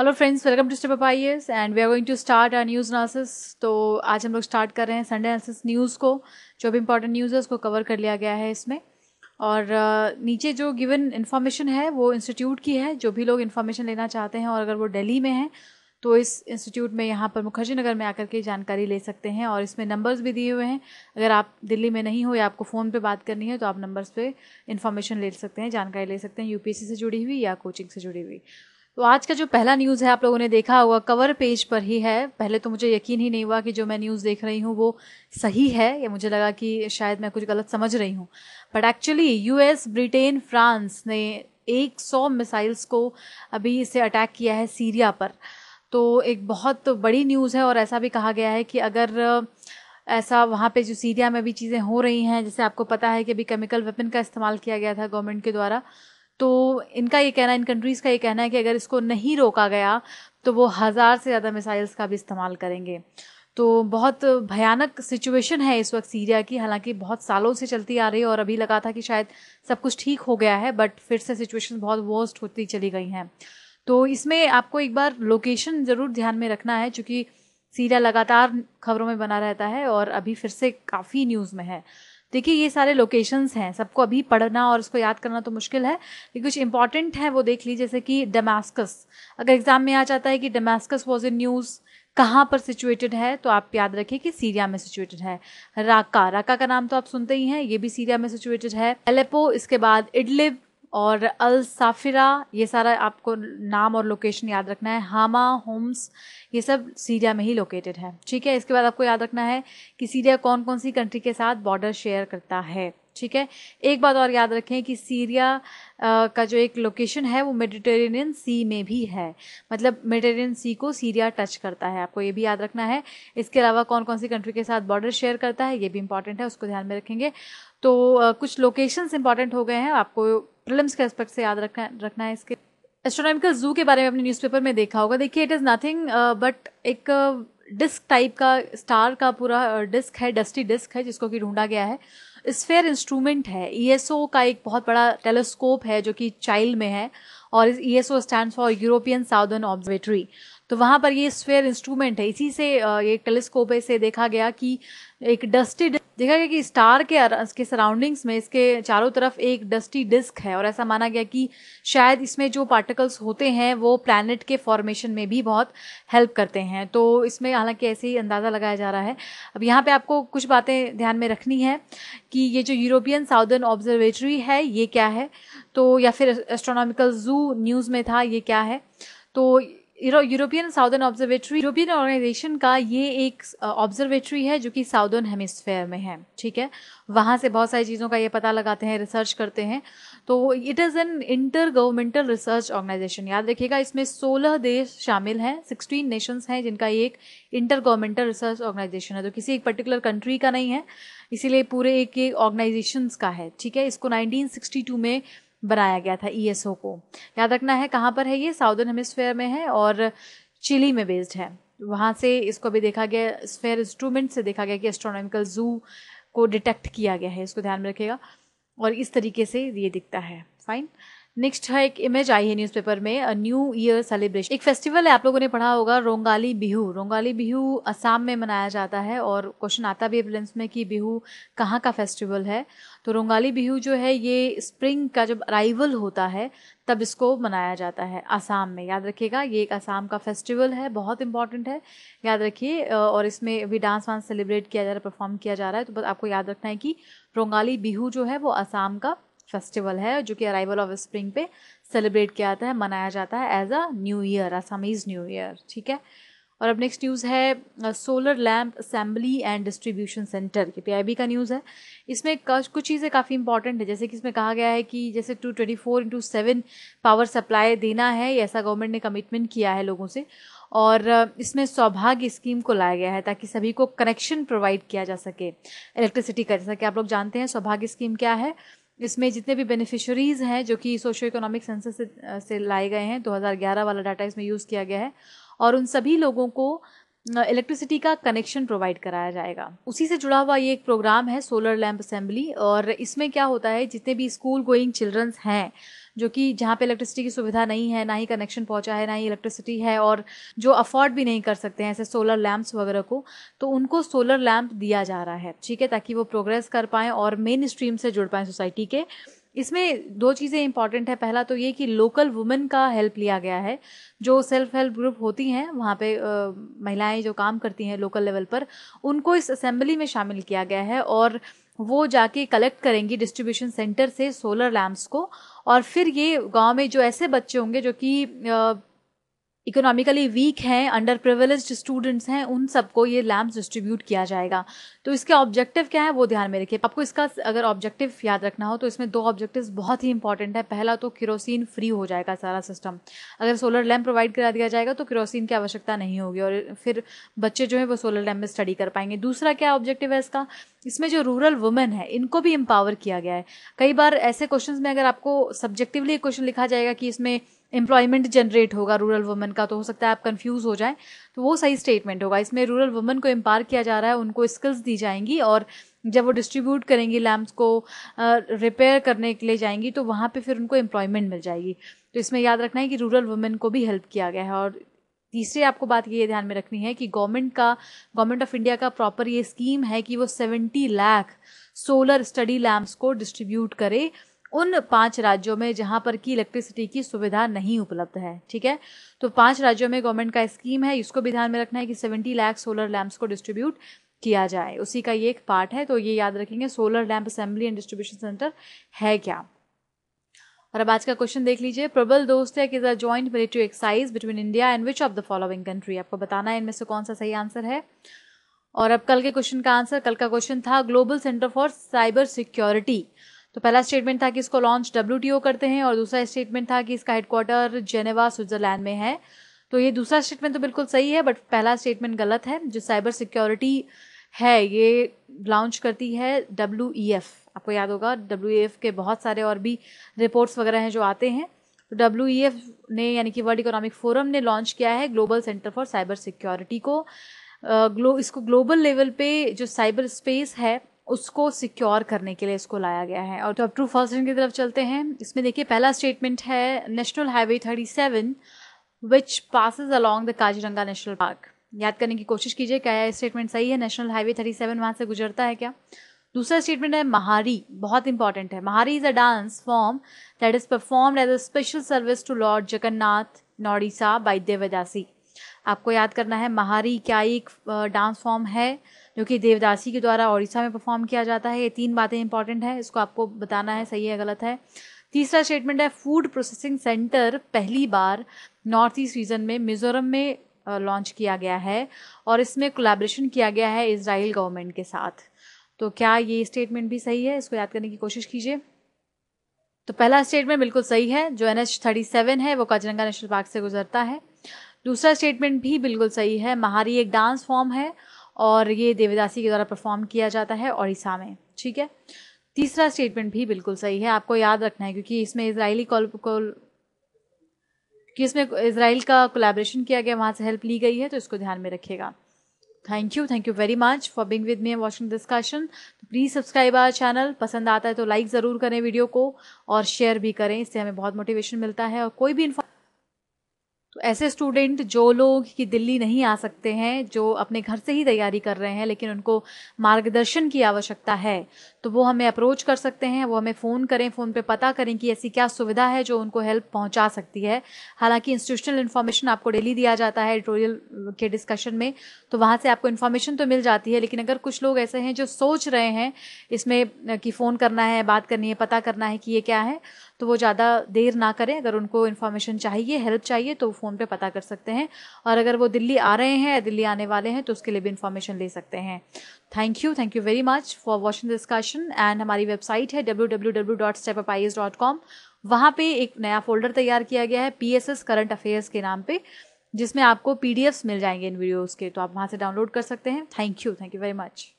hello friends welcome to step IAS and we are going to start our news analysis तो आज हम लोग start कर रहे हैं संडे एनालिसिस न्यूज़ को जो भी इंपॉर्टेंट न्यूज़ है उसको कवर कर लिया गया है इसमें और नीचे जो गिवन इन्फॉर्मेशन है वो इंस्टीट्यूट की है जो भी लोग इन्फॉर्मेशन लेना चाहते हैं और अगर वो दिल्ली में हैं तो इस इंस्टीट्यूट में यहाँ पर मुखर्जी नगर में आकर के जानकारी ले सकते हैं और इसमें नंबर्स भी दिए हुए हैं अगर आप दिल्ली में नहीं हो या आपको फ़ोन पे बात करनी है तो आप नंबर्स पे इंफॉर्मेशन ले सकते हैं जानकारी ले सकते हैं यूपीएससी से जुड़ी हुई या कोचिंग से जुड़ी हुई तो आज का जो पहला न्यूज़ है आप लोगों ने देखा हुआ कवर पेज पर ही है पहले तो मुझे यकीन ही नहीं हुआ कि जो मैं न्यूज़ देख रही हूँ वो सही है या मुझे लगा कि शायद मैं कुछ गलत समझ रही हूँ but actually US Britain France ने 100 मिसाइल्स को अभी इसे अटैक किया है सीरिया पर तो एक बहुत बड़ी न्यूज़ है और ऐसा भी कहा गया है कि अगर ऐसा वहाँ पे जो सीरिया में भी चीज़ें हो रही हैं जैसे आपको पता है कि अभी केमिकल वेपन का इस्तेमाल किया गया था गवर्नमेंट के द्वारा तो इनका ये कहना इन कंट्रीज़ का ये कहना है कि अगर इसको नहीं रोका गया तो वो हज़ार से ज़्यादा मिसाइल्स का भी इस्तेमाल करेंगे तो बहुत भयानक सिचुएशन है इस वक्त सीरिया की हालांकि बहुत सालों से चलती आ रही है और अभी लगा था कि शायद सब कुछ ठीक हो गया है बट फिर से सिचुएशन बहुत वर्स्ट होती चली गई हैं तो इसमें आपको एक बार लोकेशन ज़रूर ध्यान में रखना है चूँकि सीरिया लगातार खबरों में बना रहता है और अभी फिर से काफ़ी न्यूज़ में है देखिए ये सारे लोकेशंस हैं सबको अभी पढ़ना और उसको याद करना तो मुश्किल है लेकिन कुछ इंपॉर्टेंट है वो देख लीजिए जैसे कि डेमास्कस अगर एग्जाम में आ जाता है कि डेमास्कस वॉज इन न्यूज़ कहाँ पर सिचुएटेड है तो आप याद रखिए कि सीरिया में सिचुएटेड है राका राका का नाम तो आप सुनते ही हैं ये भी सीरिया में सिचुएटेड है एलेपो इसके बाद इडलिब और अल साफिरा ये सारा आपको नाम और लोकेशन याद रखना है हामा होम्स ये सब सीरिया में ही लोकेटेड है ठीक है इसके बाद आपको याद रखना है कि सीरिया कौन कौन सी कंट्री के साथ बॉर्डर शेयर करता है ठीक है एक बात और याद रखें कि सीरिया आ, का जो एक लोकेशन है वो मेडिटेरेनियन सी में भी है मतलब मेडिटेरेनियन सी को सीरिया टच करता है आपको ये भी याद रखना है इसके अलावा कौन कौन सी कंट्री के साथ बॉर्डर शेयर करता है ये भी इंपॉर्टेंट है उसको ध्यान में रखेंगे तो आ, कुछ लोकेशंस इंपॉर्टेंट हो गए हैं आपको प्रिलिम्स के एस्पेक्ट से याद रखना रखना है इसके एस्ट्रोनॉमिकल जू के बारे में अपने न्यूज़पेपर में देखा होगा देखिए इट इज़ नथिंग बट एक डिस्क uh, टाइप का स्टार का पूरा डिस्क uh, है डस्टी डिस्क है जिसको कि ढूंढा गया है स्फेयर इंस्ट्रूमेंट है ईएसओ e का एक बहुत बड़ा टेलीस्कोप है जो कि चाइल्ड में है और E S O stand for European Southern Observatory तो वहाँ पर ये स्फेयर इंस्ट्रूमेंट है इसी से ये टेलीस्कोप से देखा गया कि एक डस्टी देखा गया कि स्टार के इसके सराउंडिंग्स में इसके चारों तरफ एक डस्टी डिस्क है और ऐसा माना गया कि शायद इसमें जो पार्टिकल्स होते हैं वो प्लानट के फॉर्मेशन में भी बहुत हेल्प करते हैं तो इसमें हालांकि ऐसे ही अंदाज़ा लगाया जा रहा है अब यहाँ पे आपको कुछ बातें ध्यान में रखनी है कि ये जो यूरोपियन साउदर्न ऑब्जर्वेटरी है ये क्या है तो या फिर एस्ट्रोनॉमिकल जू न्यूज़ में था ये क्या है तो European Southern Observatory European organization का ये एक ऑब्जर्वेटरी है जो कि साउदर्न हेमिस्फेयर में है ठीक है वहाँ से बहुत सारी चीज़ों का ये पता लगाते हैं रिसर्च करते हैं तो it is an intergovernmental research organization याद रखिएगा इसमें सोलह देश शामिल हैं सिक्सटीन नेशंस हैं जिनका ये एक इंटर गवर्नमेंटल रिसर्च ऑर्गेनाइजेशन है तो किसी एक पर्टिकुलर कंट्री का नहीं है इसीलिए पूरे एक एक ऑर्गेनाइजेशंस का है ठीक है इसको 1962 में बनाया गया था ईएसओ e को याद रखना है कहाँ पर है ये साउदर्न हेमिस्फेयर में है और चिली में बेस्ड है वहाँ से इसको भी देखा गया स्फेयर इंस्ट्रूमेंट से देखा गया कि एस्ट्रोनॉमिकल जू को डिटेक्ट किया गया है इसको ध्यान में रखेगा और इस तरीके से ये दिखता है फाइन नेक्स्ट है एक इमेज आई है न्यूज़पेपर में न्यू ईयर सेलिब्रेशन एक फेस्टिवल है आप लोगों ने पढ़ा होगा रोंगाली बिहू रोंगाली बिहू असम में मनाया जाता है और क्वेश्चन आता भी एम्बुलेंस में कि बिहू कहाँ का फेस्टिवल है तो रोंगाली बिहू जो है ये स्प्रिंग का जब अराइवल होता है तब इसको मनाया जाता है आसाम में याद रखिएगा ये एक आसाम का फेस्टिवल है बहुत इंपॉर्टेंट है याद रखिए और इसमें भी डांस वांस सेलिब्रेट किया जा रहा है परफॉर्म किया जा रहा है तो बस आपको याद रखना है कि रोंगाली बिहू जो है वो आसाम का फेस्टिवल है जो कि अराइवल ऑफ स्प्रिंग पे सेलिब्रेट किया जाता है मनाया जाता है as a new year Assamese new year ठीक है और अब नेक्स्ट न्यूज़ है solar lamp assembly and distribution centre की पी का न्यूज़ है इसमें कुछ चीज़ें काफ़ी इंपॉर्टेंट है जैसे कि इसमें कहा गया है कि जैसे to twenty four into seven power supply देना है ऐसा गवर्नमेंट ने कमिटमेंट किया है लोगों से और इसमें सौभाग्य स्कीम को लाया गया है ताकि सभी को कनेक्शन प्रोवाइड किया जा सके इलेक्ट्रिसिटी का जैसा कि आप लोग जानते हैं सौभाग्य स्कीम क्या है इसमें जितने भी बेनिफिशरीज़ हैं जो कि सोशो इकोनॉमिक सेंसस से, से लाए गए हैं 2011 वाला डाटा इसमें यूज़ किया गया है और उन सभी लोगों को इलेक्ट्रिसिटी का कनेक्शन प्रोवाइड कराया जाएगा उसी से जुड़ा हुआ ये एक प्रोग्राम है सोलर लैम्प असेंबली और इसमें क्या होता है जितने भी स्कूल गोइंग चिल्ड्रंस हैं जो कि जहाँ पे इलेक्ट्रिसिटी की सुविधा नहीं है ना ही कनेक्शन पहुँचा है ना ही इलेक्ट्रिसिटी है और जो अफोर्ड भी नहीं कर सकते हैं ऐसे सोलर लैम्प्स वगैरह को तो उनको सोलर लैम्प दिया जा रहा है ठीक है ताकि वो प्रोग्रेस कर पाएँ और मेन स्ट्रीम से जुड़ पाएँ सोसाइटी के इसमें दो चीज़ें इंपॉर्टेंट है पहला तो ये कि लोकल वुमेन का हेल्प लिया गया है जो सेल्फ हेल्प ग्रुप होती हैं वहाँ पे महिलाएं जो काम करती हैं लोकल लेवल पर उनको इस असेंबली में शामिल किया गया है और वो जाके कलेक्ट करेंगी डिस्ट्रीब्यूशन सेंटर से सोलर लैम्प्स को और फिर ये गांव में जो ऐसे बच्चे होंगे जो कि इकोनॉमिकली वीक हैं अंडर प्रिवेलेज स्टूडेंट्स हैं उन सबको ये लैम्प डिस्ट्रीब्यूट किया जाएगा तो इसके ऑब्जेक्टिव क्या है वो ध्यान में रखिए आपको इसका अगर ऑब्जेक्टिव याद रखना हो तो इसमें दो ऑब्जेक्टिव बहुत ही इंपॉर्टेंट है पहला तो किरोसिन फ्री हो जाएगा सारा सिस्टम अगर सोलर लैम्प प्रोवाइड करा दिया जाएगा तो किरोसिन की आवश्यकता नहीं होगी और फिर बच्चे जो है वो सोलर लैम्प में स्टडी कर पाएंगे दूसरा क्या ऑब्जेक्टिव है इसका इसमें जो रूरल वुमेन है इनको भी एम्पावर किया गया है कई बार ऐसे क्वेश्चन में अगर आपको सब्जेक्टिवली क्वेश्चन लिखा जाएगा कि इसमें एम्प्लॉयमेंट जनरेट होगा रूरल वुमेन का तो हो सकता है आप कंफ्यूज हो जाएं तो वो सही स्टेटमेंट होगा इसमें रूरल वुमेन को एम्पावर किया जा रहा है उनको स्किल्स दी जाएंगी और जब वो डिस्ट्रीब्यूट करेंगी लैम्प्स को रिपेयर करने के लिए जाएंगी तो वहाँ पे फिर उनको एम्प्लॉयमेंट मिल जाएगी तो इसमें याद रखना है कि रूरल वुमेन को भी हेल्प किया गया है और तीसरी आपको बात ये ध्यान में रखनी है कि गवर्नमेंट का गवर्नमेंट ऑफ इंडिया का प्रॉपर ये स्कीम है कि वो seventy lakh solar study lamps को डिस्ट्रीब्यूट करे उन पांच राज्यों में जहां पर की इलेक्ट्रिसिटी की सुविधा नहीं उपलब्ध है ठीक है तो पांच राज्यों में गवर्नमेंट का स्कीम है इसको भी ध्यान में रखना है कि सेवेंटी लाख सोलर लैंप्स को डिस्ट्रीब्यूट किया जाए उसी का ये एक पार्ट है तो ये याद रखेंगे solar lamp assembly and distribution centre है क्या और अब आज का क्वेश्चन देख लीजिए प्रबल दोस्त है is a joint military exercise between India and which of the following country आपको बताना है इनमें से कौन सा सही आंसर है और अब कल के क्वेश्चन का आंसर कल का क्वेश्चन था global centre for cyber security तो पहला स्टेटमेंट था कि इसको लॉन्च डब्ल्यू करते हैं और दूसरा स्टेटमेंट था कि इसका हेडक्वार्टर जेनेवा स्विट्जरलैंड में है तो ये दूसरा स्टेटमेंट तो बिल्कुल सही है बट पहला स्टेटमेंट गलत है जो साइबर सिक्योरिटी है ये लॉन्च करती है डब्ल्यू e आपको याद होगा डब्ल्यू e के बहुत सारे और भी रिपोर्ट्स वगैरह हैं जो आते हैं तो डब्ल्यू e ने यानी कि वर्ल्ड इकोनॉमिक फोरम ने लॉन्च किया है global centre for cyber security को ग्लो इसको ग्लोबल लेवल पे जो साइबर स्पेस है उसको सिक्योर करने के लिए इसको लाया गया है और तो अब ट्रू फॉल्स की तरफ चलते हैं इसमें देखिए पहला स्टेटमेंट है national highway thirty seven which passes along the Kaziranga national park याद करने की कोशिश कीजिए क्या स्टेटमेंट सही है नेशनल हाईवे थर्टी सेवन वहाँ से गुजरता है क्या दूसरा स्टेटमेंट है महारी बहुत इंपॉर्टेंट है Mahari is a dance form that is perform as a special service to lord Jagannath नौड़ीसा बाई देवदासी आपको याद करना है महारी क्या एक डांस फॉर्म है जो कि देवदासी के द्वारा ओडिशा में परफॉर्म किया जाता है ये तीन बातें इंपॉर्टेंट है इसको आपको बताना है सही है गलत है तीसरा स्टेटमेंट है फूड प्रोसेसिंग सेंटर पहली बार नॉर्थ ईस्ट रीजन में मिजोरम में लॉन्च किया गया है और इसमें कोलेब्रेशन किया गया है इसराइल गवर्नमेंट के साथ तो क्या ये स्टेटमेंट भी सही है इसको याद करने की कोशिश कीजिए तो पहला स्टेटमेंट बिल्कुल सही है जो एन एच थर्टी सेवन है वो काजरंगा नेशनल पार्क से गुजरता है दूसरा स्टेटमेंट भी बिल्कुल सही है महारी एक डांस फॉर्म है और ये देवदासी के द्वारा परफॉर्म किया जाता है ओडिशा में ठीक है तीसरा स्टेटमेंट भी बिल्कुल सही है आपको याद रखना है क्योंकि इसमें इसराइली कॉल कॉल कि इसमें इसराइल का कोलेब्रेशन किया गया वहाँ से हेल्प ली गई है तो इसको ध्यान में रखिएगा thank you thank you very much for being with me watching discussion तो प्लीज़ सब्सक्राइब आवर चैनल पसंद आता है तो लाइक ज़रूर करें वीडियो को और शेयर भी करें इससे हमें बहुत मोटिवेशन मिलता है और कोई भी इन्फॉर्म तो ऐसे स्टूडेंट जो लोग कि दिल्ली नहीं आ सकते हैं जो अपने घर से ही तैयारी कर रहे हैं लेकिन उनको मार्गदर्शन की आवश्यकता है तो वो हमें अप्रोच कर सकते हैं वो हमें फ़ोन करें फ़ोन पे पता करें कि ऐसी क्या सुविधा है जो उनको हेल्प पहुंचा सकती है हालांकि इंस्टीट्यूशनल इन्फॉर्मेशन आपको डेली दिया जाता है एडिटोरियल के डिस्कशन में तो वहाँ से आपको इन्फॉर्मेशन तो मिल जाती है लेकिन अगर कुछ लोग ऐसे हैं जो सोच रहे हैं इसमें कि फ़ोन करना है बात करनी है पता करना है कि ये क्या है तो वो ज़्यादा देर ना करें अगर उनको इन्फॉर्मेशन चाहिए हेल्प चाहिए तो फ़ोन पर पता कर सकते हैं और अगर वो दिल्ली आ रहे हैं दिल्ली आने वाले हैं तो उसके लिए भी इन्फॉर्मेशन ले सकते हैं thank you thank you very much for watching discussion and हमारी वेबसाइट है W W W dot step dot com वहाँ पे एक नया फोल्डर तैयार किया गया है P S S current affairs के नाम पे जिसमें आपको पी मिल जाएंगे इन वीडियोज़ के तो आप वहाँ से डाउनलोड कर सकते हैं thank you thank you very much